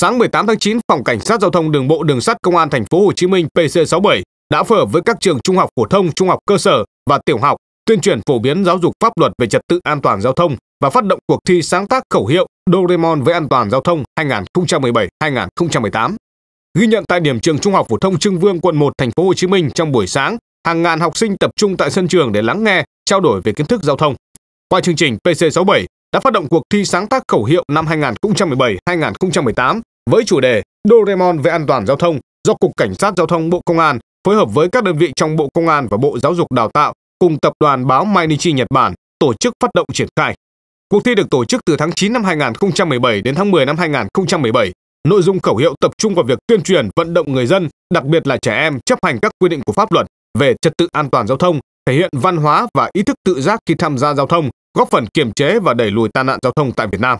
sáng 18 tháng 9, Phòng Cảnh sát Giao thông Đường bộ Đường sắt Công an Thành phố Hồ Chí Minh PC67 đã phối hợp với các trường trung học phổ thông, trung học cơ sở và tiểu học tuyên truyền phổ biến giáo dục pháp luật về trật tự an toàn giao thông và phát động cuộc thi sáng tác khẩu hiệu Doraemon với an toàn giao thông 2017-2018. Ghi nhận tại điểm trường Trung học phổ thông Trưng Vương quận 1 thành phố Hồ Chí Minh trong buổi sáng, hàng ngàn học sinh tập trung tại sân trường để lắng nghe, trao đổi về kiến thức giao thông. Qua chương trình PC67 đã phát động cuộc thi sáng tác khẩu hiệu năm 2017-2018 với chủ đề Doraemon về an toàn giao thông do Cục Cảnh sát Giao thông Bộ Công an phối hợp với các đơn vị trong Bộ Công an và Bộ Giáo dục Đào tạo cùng tập đoàn báo Mainichi Nhật Bản tổ chức phát động triển khai. Cuộc thi được tổ chức từ tháng 9 năm 2017 đến tháng 10 năm 2017. Nội dung khẩu hiệu tập trung vào việc tuyên truyền, vận động người dân, đặc biệt là trẻ em chấp hành các quy định của pháp luật về trật tự an toàn giao thông, thể hiện văn hóa và ý thức tự giác khi tham gia giao thông, góp phần kiềm chế và đẩy lùi tai nạn giao thông tại Việt Nam.